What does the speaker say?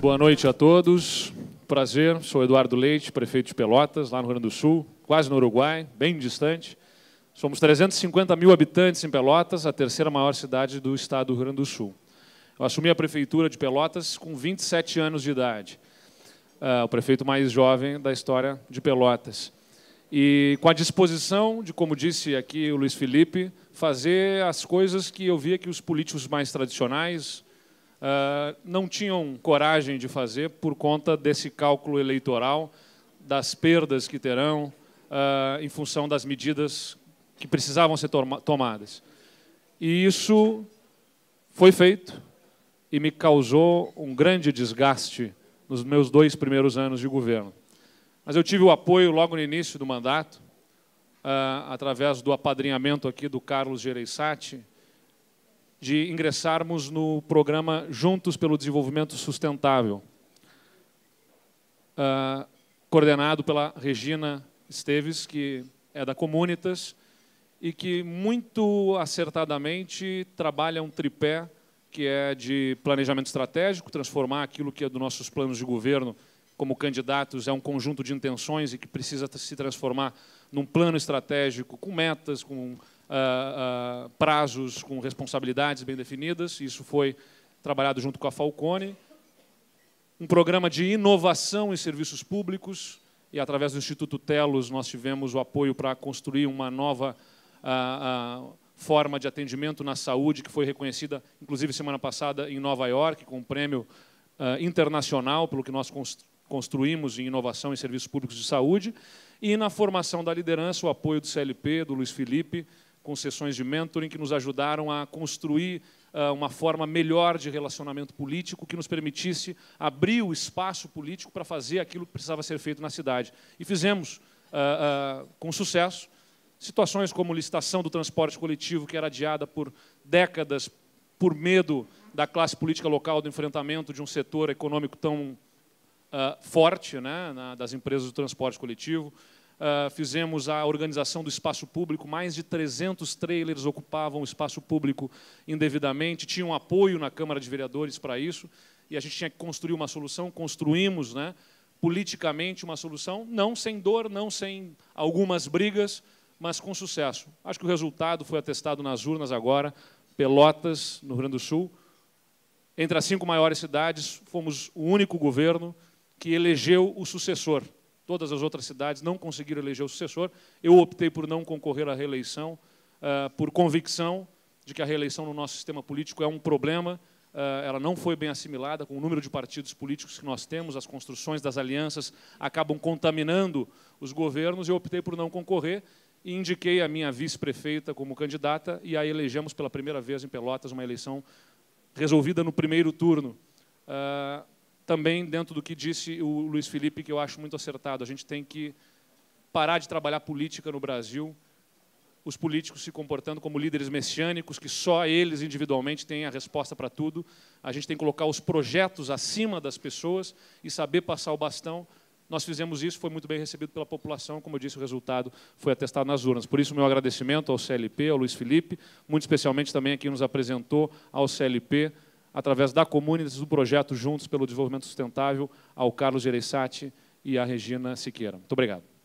Boa noite a todos. Prazer, sou Eduardo Leite, prefeito de Pelotas, lá no Rio Grande do Sul, quase no Uruguai, bem distante. Somos 350 mil habitantes em Pelotas, a terceira maior cidade do estado do Rio Grande do Sul. Eu assumi a prefeitura de Pelotas com 27 anos de idade, uh, o prefeito mais jovem da história de Pelotas. E com a disposição de, como disse aqui o Luiz Felipe, fazer as coisas que eu via que os políticos mais tradicionais, ah, não tinham coragem de fazer por conta desse cálculo eleitoral, das perdas que terão, ah, em função das medidas que precisavam ser tomadas. E isso foi feito e me causou um grande desgaste nos meus dois primeiros anos de governo. Mas eu tive o apoio logo no início do mandato, ah, através do apadrinhamento aqui do Carlos Gereissati, de ingressarmos no programa Juntos pelo Desenvolvimento Sustentável, uh, coordenado pela Regina Esteves, que é da Comunitas, e que muito acertadamente trabalha um tripé que é de planejamento estratégico, transformar aquilo que é dos nossos planos de governo como candidatos é um conjunto de intenções e que precisa se transformar num plano estratégico com metas, com uh, prazos com responsabilidades bem definidas, isso foi trabalhado junto com a Falcone. Um programa de inovação em serviços públicos, e através do Instituto Telos nós tivemos o apoio para construir uma nova uh, forma de atendimento na saúde, que foi reconhecida, inclusive, semana passada em Nova York, com um prêmio internacional pelo que nós construímos em inovação em serviços públicos de saúde, e na formação da liderança, o apoio do CLP, do Luiz Felipe, com sessões de mentoring que nos ajudaram a construir ah, uma forma melhor de relacionamento político que nos permitisse abrir o espaço político para fazer aquilo que precisava ser feito na cidade. E fizemos ah, ah, com sucesso. Situações como licitação do transporte coletivo, que era adiada por décadas por medo da classe política local, do enfrentamento de um setor econômico tão forte, né, das empresas do transporte coletivo Uh, fizemos a organização do espaço público, mais de 300 trailers ocupavam o espaço público indevidamente, tinham apoio na Câmara de Vereadores para isso, e a gente tinha que construir uma solução, construímos né, politicamente uma solução, não sem dor, não sem algumas brigas, mas com sucesso. Acho que o resultado foi atestado nas urnas agora, Pelotas, no Rio Grande do Sul, entre as cinco maiores cidades, fomos o único governo que elegeu o sucessor todas as outras cidades não conseguiram eleger o sucessor. Eu optei por não concorrer à reeleição, uh, por convicção de que a reeleição no nosso sistema político é um problema. Uh, ela não foi bem assimilada com o número de partidos políticos que nós temos, as construções das alianças acabam contaminando os governos. Eu optei por não concorrer e indiquei a minha vice-prefeita como candidata e aí elegemos pela primeira vez em Pelotas uma eleição resolvida no primeiro turno. Uh, também dentro do que disse o Luiz Felipe, que eu acho muito acertado. A gente tem que parar de trabalhar política no Brasil, os políticos se comportando como líderes messiânicos, que só eles individualmente têm a resposta para tudo. A gente tem que colocar os projetos acima das pessoas e saber passar o bastão. Nós fizemos isso, foi muito bem recebido pela população, como eu disse, o resultado foi atestado nas urnas. Por isso, meu agradecimento ao CLP, ao Luiz Felipe, muito especialmente também a quem nos apresentou ao CLP, através da Comunidades do projeto Juntos pelo Desenvolvimento Sustentável, ao Carlos Gereissati e à Regina Siqueira. Muito obrigado.